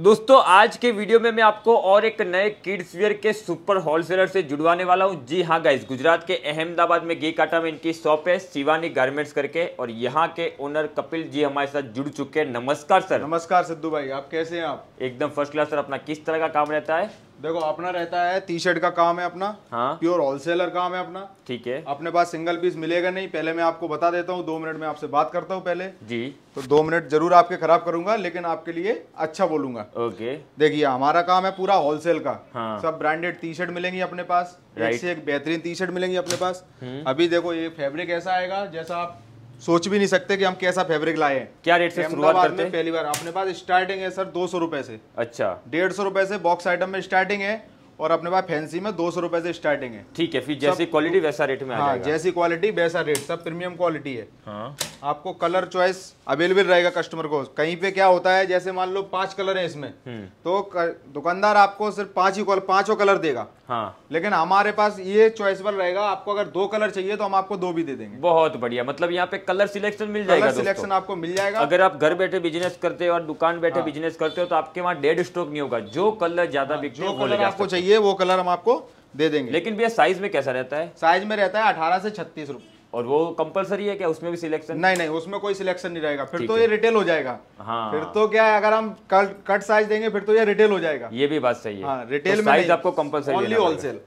दोस्तों आज के वीडियो में मैं आपको और एक नए किड्स वेयर के सुपर होलसेलर से जुड़वाने वाला हूं जी हाँ गाइस गुजरात के अहमदाबाद में गे काटा में इनकी शॉप है शिवानी गारमेंट्स करके और यहाँ के ओनर कपिल जी हमारे साथ जुड़ चुके हैं नमस्कार सर नमस्कार सिद्धू भाई आप कैसे हैं आप एकदम फर्स्ट क्लास सर अपना किस तरह का काम रहता है देखो अपना रहता है टी शर्ट का काम है अपना हाँ प्योर होलसेलर काम है अपना ठीक है अपने पास सिंगल पीस मिलेगा नहीं पहले मैं आपको बता देता हूँ दो मिनट में आपसे बात करता हूँ पहले जी तो दो मिनट जरूर आपके खराब करूंगा लेकिन आपके लिए अच्छा बोलूंगा ओके देखिए हमारा काम है पूरा होलसेल का हाँ। सब ब्रांडेड टी शर्ट मिलेंगी अपने पास एक से एक बेहतरीन टी शर्ट मिलेंगी अपने पास हम्म। अभी देखो ये फेब्रिक ऐसा आएगा जैसा आप सोच भी नहीं सकते कि हम कैसा फैब्रिक लाए हैं क्या रेट से शुरुआत करते हैं पहली बार अपने पास स्टार्टिंग है सर दो सौ रुपए से अच्छा डेढ़ सौ रुपए से बॉक्स आइटम में स्टार्टिंग है और अपने पास फैंसी में दो सौ रुपए से स्टार्टिंग है ठीक है फिर जैसी क्वालिटी वैसा रेट में हाँ जैसी क्वालिटी वैसा रेट सब प्रीमियम क्वालिटी है हाँ। आपको कलर चॉइस अवेलेबल रहेगा कस्टमर को कहीं पे क्या होता है जैसे मान लो पांच कलर है इसमें हम्म। तो दुकानदार आपको सिर्फ पांच ही पांचों कलर देगा हाँ। लेकिन हमारे पास ये चॉइसबल रहेगा आपको अगर दो कलर चाहिए तो हम आपको दो भी दे देंगे बहुत बढ़िया मतलब यहाँ पे कलर सिलेक्शन मिल जाएगा सिलेक्शन आपको मिल जाएगा अगर आप घर बैठे बिजनेस करते हो और दुकान बैठे बिजनेस हाँ। करते हो तो आपके वहाँ डेड स्टॉक नहीं होगा जो कलर ज्यादा हाँ, बिकते जो कलर आपको चाहिए चाहिए वो कलर हम आपको दे देंगे लेकिन भैया साइज में कैसा रहता है साइज में रहता है अठारह से छत्तीस रुपये और वो कंपलसरी है क्या उसमें भी सिलेक्शन नहीं नहीं उसमें कोई सिलेक्शन नहीं रहेगा फिर तो ये रिटेल हो जाएगा हाँ फिर तो क्या है अगर हम कट कट साइज देंगे फिर तो ये रिटेल हो जाएगा ये भी बात सही है हाँ, रिटेल तो में साइज आपको कंपलसरी ओनली होलसेल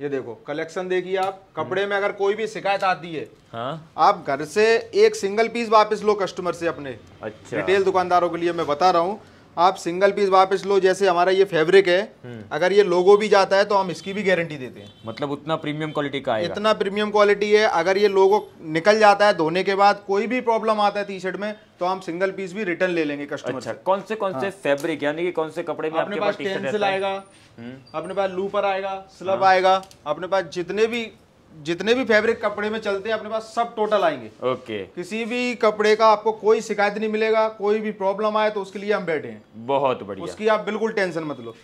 ये देखो कलेक्शन देखिए आप कपड़े में अगर कोई भी शिकायत आती है हाँ? आप घर से एक सिंगल पीस वापस लो कस्टमर से अपने अच्छा रिटेल दुकानदारों के लिए मैं बता रहा हूँ आप सिंगल पीस वापस लो जैसे हमारा ये फैब्रिक है हम्म। अगर ये लोगो भी जाता है तो हम इसकी भी गारंटी देते हैं मतलब उतना प्रीमियम क्वालिटी का आएगा। इतना प्रीमियम क्वालिटी है अगर ये लोगो निकल जाता है धोने के बाद कोई भी प्रॉब्लम आता है टी शर्ट में तो हम सिंगल पीस भी रिटर्न ले लेंगे कस्टमर अच्छा, कौन से कौन से फेब्रिक हाँ। यानी कि कौन से कपड़े में अपने पास टेंसिल आएगा हम्म। अपने पास लूपर आएगा स्लब हाँ। आएगा अपने पास जितने भी जितने भी फैब्रिक कपड़े में चलते हैं अपने पास सब टोटल आएंगे ओके किसी भी कपड़े का आपको कोई शिकायत नहीं मिलेगा कोई भी प्रॉब्लम आए तो उसके लिए हम बैठे हैं बहुत बढ़िया उसकी आप बिल्कुल टेंशन मत लो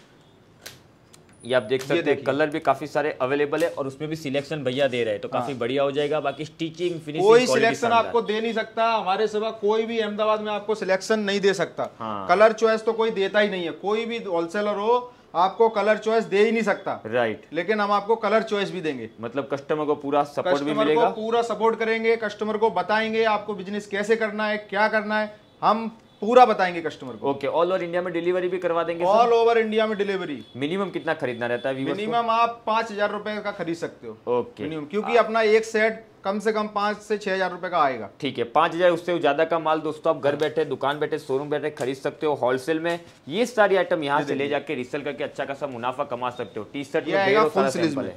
ये आप देख सकते हैं कलर भी काफी सारे अवेलेबल है और उसमें भी सिलेक्शन भैया दे रहे हैं तो हाँ। काफी बढ़िया हो जाएगा बाकी स्टिचिंग फिनिशिंग कोई सिलेक्शन आपको दे नहीं सकता हमारे सिवा कोई भी अहमदाबाद में आपको सिलेक्शन नहीं दे सकता हाँ। कलर चॉइस तो कोई देता ही नहीं है कोई भी होलसेलर हो आपको कलर चॉइस दे ही नहीं सकता राइट लेकिन हम आपको कलर चॉइस भी देंगे मतलब कस्टमर को पूरा सपोर्ट भी मिलेगा पूरा सपोर्ट करेंगे कस्टमर को बताएंगे आपको बिजनेस कैसे करना है क्या करना है हम पूरा बताएंगे कस्टमर को ओके ऑल ओवर इंडिया में डिलीवरी भी करवा देंगे ऑल ओवर इंडिया में डिलीवरी मिनिमम कितना खरीदना रहता है मिनिमम आप पांच हजार रुपए का खरीद सकते हो ओके मिनिमम क्योंकि अपना एक सेट कम से कम पांच से छह हज़ार रुपए का आएगा ठीक है पांच हज़ार उससे ज़्यादा का माल दोस्तों आप घर बैठे दुकान बैठे शोरूम बैठे खरीद सकते हो होलसेल में ये सारी आइटम यहाँ से ले जाके रिसेल करके अच्छा खासा मुनाफा कमा सकते हो टी शर्ट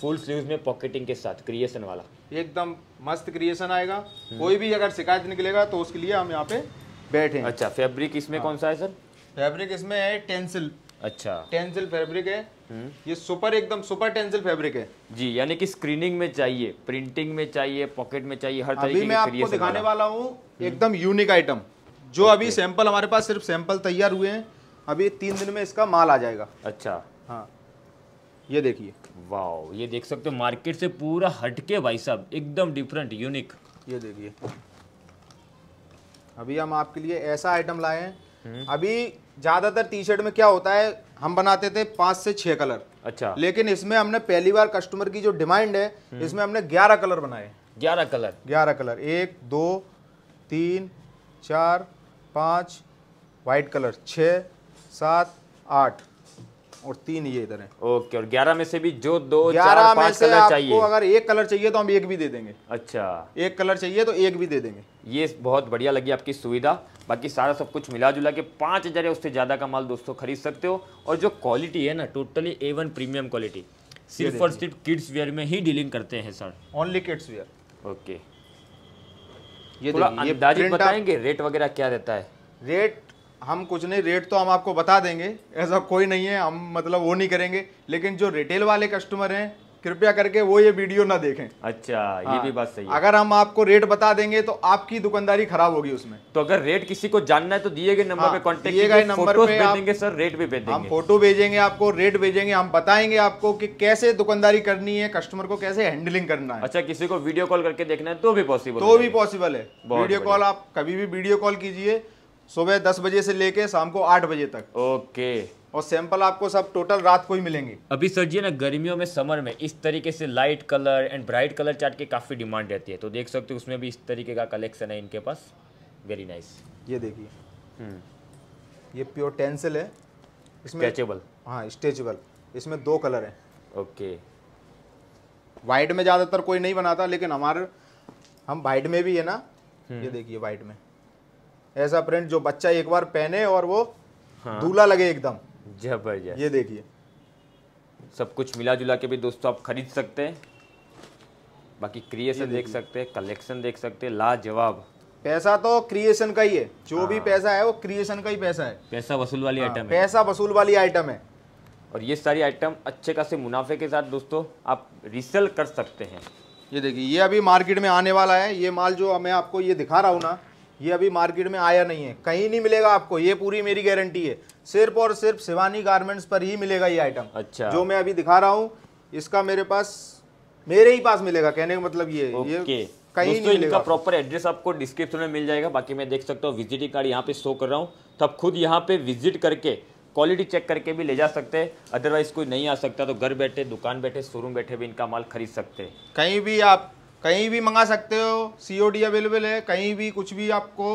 फुल स्लीव में पॉकेटिंग के साथ क्रिएशन वाला एकदम मस्त क्रिएशन आएगा हम्म। कोई भी अगर शिकायत निकलेगा तो उसके लिए हम यहाँ पे बैठे अच्छा फैब्रिक इसमें हाँ। कौन सा है सर फैब्रिक इसमें है टेंसिल अच्छा टेंसिल फैब्रिक है हम्म। ये सुपर एकदम सुपर टेंसिल फैब्रिक है जी यानी कि स्क्रीनिंग में चाहिए प्रिंटिंग में चाहिए पॉकेट में चाहिए हर अभी मैं आपको दिखाने वाला हूँ हम्म। एकदम यूनिक आइटम जो अभी सैंपल हमारे पास सिर्फ सैंपल तैयार हुए हैं अभी तीन दिन में इसका माल आ जाएगा अच्छा हाँ ये देखिए वाह ये देख सकते हो मार्केट से पूरा हटके भाई साहब एकदम डिफरेंट यूनिक ये देखिए अभी हम आपके लिए ऐसा आइटम लाए हैं हम्म। अभी ज़्यादातर टी शर्ट में क्या होता है हम बनाते थे पाँच से छह कलर अच्छा लेकिन इसमें हमने पहली बार कस्टमर की जो डिमांड है हम्म। इसमें हमने ग्यारह कलर बनाए ग्यारह कलर ग्यारह कलर एक दो तीन चार पाँच वाइट कलर छ सात आठ और तीन ये इधर है ओके और ग्यारह में से भी जो दो ग्यारह में से कलर चाहिए आपको अगर एक कलर चाहिए तो हम एक भी दे देंगे अच्छा एक कलर चाहिए तो एक भी दे देंगे ये बहुत बढ़िया लगी आपकी सुविधा बाकी सारा सब कुछ मिला जुला के पाँच हज़ार या उससे ज़्यादा का माल दोस्तों खरीद सकते हो और जो क्वालिटी है ना totally A one premium quality सिर्फ और सिर्फ किड्स वेयर में ही डीलिंग करते हैं sir only kids wear okay ये ये बताएंगे रेट वगैरह क्या रहता है रेट हम कुछ नहीं रेट तो हम आपको बता देंगे ऐसा कोई नहीं है हम मतलब वो नहीं करेंगे लेकिन जो रिटेल वाले कस्टमर हैं कृपया करके वो ये वीडियो ना देखें अच्छा ये हाँ, भी बात सही है अगर हम आपको रेट बता देंगे तो आपकी दुकानदारी खराब होगी उसमें तो अगर रेट किसी को जानना है तो दिए गए नंबर पे कॉन्टेक्ट दिए गए सर रेट भी हम फोटो भेजेंगे आपको रेट भेजेंगे हम बताएंगे आपको कि कैसे दुकानदारी करनी है कस्टमर को कैसे हैंडलिंग करना है अच्छा किसी को वीडियो कॉल करके देखना है तो भी पॉसिबल तो भी पॉसिबल है वीडियो कॉल आप कभी भी वीडियो कॉल कीजिए सुबह दस बजे से लेके शाम को आठ बजे तक ओके और सैंपल आपको सब टोटल रात को ही मिलेंगे अभी सर जी ना गर्मियों में समर में इस तरीके से light colour and bright colour chart की काफ़ी डिमांड रहती है तो देख सकते हो उसमें भी इस तरीके का कलेक्शन है इनके पास वेरी नाइस ये देखिए हम्म। ये प्योर टेंसिल है इसमें स्ट्रेचेबल हाँ स्ट्रेचेबल इसमें दो कलर है ओके वाइट में ज़्यादातर कोई नहीं बनाता लेकिन हमारे हम वाइट में भी है ना ये हम्म। देखिए वाइट में ऐसा प्रिंट जो बच्चा एक बार पहने और वो हाँ। दूल्हा लगे एकदम जबरदस्त ये देखिए सब कुछ मिला जुला के भी दोस्तों आप खरीद सकते हैं बाकी क्रिएशन देख सकते हैं कलेक्शन देख सकते हैं लाजवाब पैसा तो क्रिएशन का ही है जो हाँ। भी पैसा है वो क्रिएशन का ही पैसा है पैसा वसूल वाली हाँ, आइटम है पैसा वसूल वाली आइटम है और ये सारी आइटम अच्छे खासे मुनाफे के साथ दोस्तों आप रिसेल कर सकते हैं ये देखिए ये अभी मार्केट में आने वाला है ये माल जो मैं आपको ये दिखा रहा हूँ ना ये अभी मार्केट में आया नहीं है कहीं नहीं मिलेगा आपको ये पूरी मेरी गारंटी है सिर्फ और सिर्फ शिवानी गारमेंट्स पर ही मिलेगा ये आइटम अच्छा जो मैं अभी दिखा रहा हूँ इसका मेरे पास मेरे ही पास मिलेगा कहने का मतलब ये ये कहीं नहीं मिलेगा प्रॉपर एड्रेस आपको डिस्क्रिप्शन में मिल जाएगा बाकी मैं देख सकता हूँ विजिटिंग कार्ड यहाँ पे शो कर रहा हूँ तो आप खुद यहाँ पे विजिट करके क्वालिटी चेक करके भी ले जा सकते हैं अदरवाइज कोई नहीं आ सकता तो घर बैठे दुकान बैठे शोरूम बैठे भी इनका माल खरीद सकते हैं कहीं भी आप कहीं भी मंगा सकते हो सी ओ डी अवेलेबल है कहीं भी कुछ भी आपको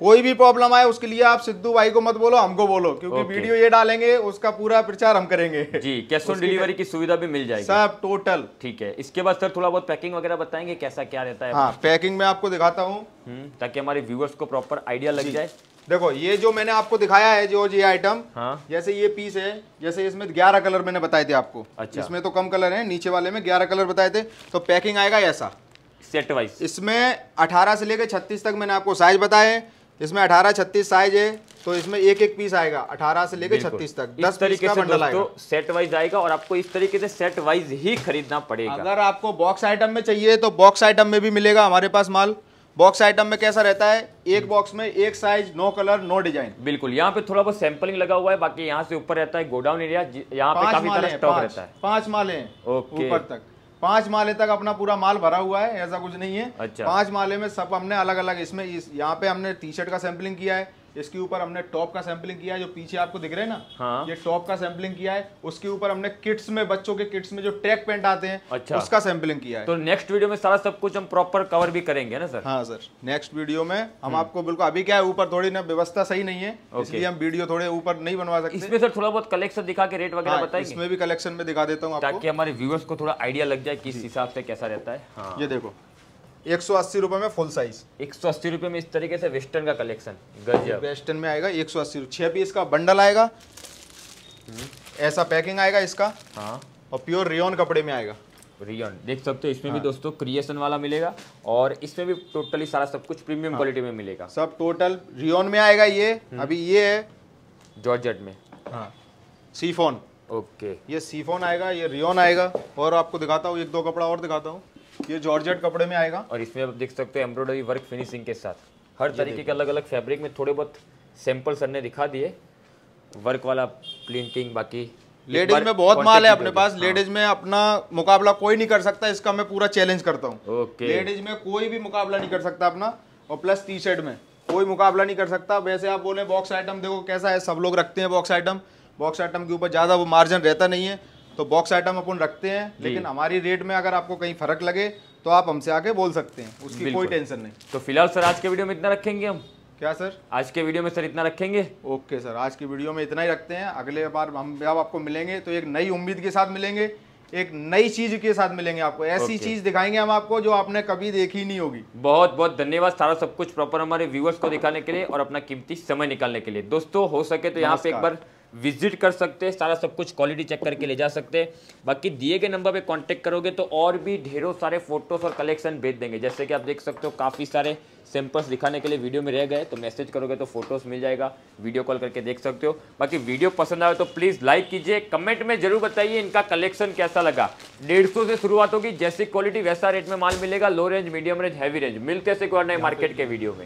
कोई भी प्रॉब्लम आए उसके लिए आप सिद्धू भाई को मत बोलो हमको बोलो क्योंकि okay. वीडियो ये डालेंगे उसका पूरा प्रचार हम करेंगे जी कैश ऑन डिलीवरी की सुविधा भी मिल जाएगी सब टोटल ठीक है इसके बाद सर थोड़ा बहुत पैकिंग वगैरह बताएंगे कैसा क्या रहता है हाँ पैकिंग में आपको दिखाता हूँ हम्म, ताकि हमारे व्यूअर्स को प्रॉपर आइडिया लग जाए देखो ये जो मैंने आपको दिखाया है जो ये आइटम हाँ? जैसे ये पीस है जैसे इसमें ग्यारह कलर मैंने बताए थे आपको अच्छा इसमें तो कम कलर है नीचे वाले में ग्यारह कलर बताए थे तो पैकिंग आएगा ऐसा सेट वाइज इसमें अठारह से लेकर छत्तीस तक मैंने आपको साइज बताए इसमें अठारह छत्तीस साइज है तो इसमें एक एक पीस आएगा अठारह से लेकर छत्तीस तक दस तरीके का बंडल आएगा सेट वाइज आएगा और आपको इस तरीके से सेट वाइज ही खरीदना पड़ेगा अगर आपको बॉक्स आइटम में चाहिए तो बॉक्स आइटम में भी मिलेगा हमारे पास माल बॉक्स आइटम में कैसा रहता है एक हम्म। बॉक्स में एक size no colour no design बिल्कुल यहाँ पे थोड़ा बहुत सैंपलिंग लगा हुआ है बाकी यहाँ से ऊपर रहता है गोडाउन एरिया यहाँ पे काफी तरह स्टॉक रहता है पांच माले ऊपर तक पांच माले तक अपना पूरा माल भरा हुआ है ऐसा कुछ नहीं है अच्छा पांच माले में सब हमने अलग अलग इसमें इस यहाँ पे हमने टी शर्ट का सैंपलिंग किया है इसके ऊपर हमने टॉप का सैम्पलिंग किया है जो पीछे आपको दिख रहे हैं ना हाँ। ये टॉप का सैम्पलिंग किया है उसके ऊपर हमने किट्स में बच्चों के किट्स में जो ट्रैक पेंट आते हैं अच्छा उसका सैम्पलिंग किया है तो नेक्स्ट वीडियो में सारा सब कुछ हम प्रॉपर कवर भी करेंगे ना सर हाँ सर नेक्स्ट वीडियो में हम हम्म। आपको बिल्कुल अभी क्या है ऊपर थोड़ी ना व्यवस्था सही नहीं है इसलिए हम वीडियो थोड़े ऊपर नहीं बनवा सकते इसमें सर थोड़ा बहुत कलेक्शन दिखा के रेट वगैरह हाँ, बताइए इसमें भी कलेक्शन में दिखा देता हूँ ताकि हमारे व्यूअर्स को थोड़ा आइडिया लग जाए किस हिसाब से कैसा रहता है हाँ। ये देखो एक सौ अस्सी रुपये में फुल साइज एक सौ अस्सी रुपये में इस तरीके से वेस्टर्न का कलेक्शन वेस्टर्न में आएगा एक सौ अस्सी रुपये छह पीस का बंडल आएगा हम्म। ऐसा पैकिंग आएगा इसका हाँ और प्योर रियोन कपड़े में आएगा रियोन देख सकते हो इसमें हाँ। भी दोस्तों क्रिएशन वाला मिलेगा और इसमें भी टोटली सारा सब कुछ प्रीमियम क्वालिटी हाँ। में मिलेगा सब टोटल रियोन में आएगा ये हम्म। अभी ये है जॉर्जेट में हाँ सीफोन ओके ये सीफोन आएगा ये रियोन आएगा और आपको दिखाता हूँ एक दो कपड़ा और दिखाता हूँ ये जॉर्जेट कपड़े में आएगा और इसमें आप देख सकते हो एम्ब्रॉयडरी वर्क फिनिशिंग के साथ हर तरीके के अलग अलग फैब्रिक में थोड़े बहुत सैंपल सर ने दिखा दिए वर्क वाला प्रिंटिंग बाकी लेडीज में बहुत माल है अपने पास लेडीज हाँ। में अपना मुकाबला कोई नहीं कर सकता इसका मैं पूरा चैलेंज करता हूँ लेडीज में कोई भी मुकाबला नहीं कर सकता अपना और प्लस टी शर्ट में कोई मुकाबला नहीं कर सकता वैसे आप बोले बॉक्स आइटम देखो कैसा है सब लोग रखते हैं बॉक्स आइटम बॉक्स आइटम के ऊपर ज़्यादा वो मार्जिन रहता नहीं है तो बॉक्स आइटम अपन रखते हैं लेकिन हमारी रेट में अगर आपको कहीं फर्क लगे तो आप हमसे आके बोल सकते हैं उसकी कोई टेंशन नहीं तो फिलहाल सर आज के वीडियो में इतना रखेंगे हम क्या सर आज के वीडियो में सर इतना रखेंगे ओके सर आज की वीडियो में इतना ही रखते हैं अगले बार हम आप आपको मिलेंगे तो एक नई उम्मीद के साथ मिलेंगे एक नई चीज के साथ मिलेंगे आपको ऐसी चीज दिखाएंगे हम आपको जो आपने कभी देखी नहीं होगी बहुत बहुत धन्यवाद सारा सब कुछ प्रॉपर हमारे व्यूअर्स को दिखाने के लिए और अपना कीमती समय निकालने के लिए दोस्तों हो सके तो यहाँ पे एक बार विजिट कर सकते हैं सारा सब कुछ क्वालिटी चेक करके ले जा सकते हैं बाकी दिए गए नंबर पे कांटेक्ट करोगे तो और भी ढेरों सारे फोटोज़ और कलेक्शन भेज देंगे जैसे कि आप देख सकते हो काफ़ी सारे सैम्पल्स दिखाने के लिए वीडियो में रह गए तो मैसेज करोगे तो फोटोज़ मिल जाएगा वीडियो कॉल करके देख सकते हो बाकी वीडियो पसंद आए तो प्लीज़ लाइक कीजिए कमेंट में ज़रूर बताइए इनका कलेक्शन कैसा लगा डेढ़ से शुरुआत होगी जैसी क्वालिटी वैसा रेट में माल मिलेगा low range medium range heavy range मिलते से एक नए मार्केट के वीडियो में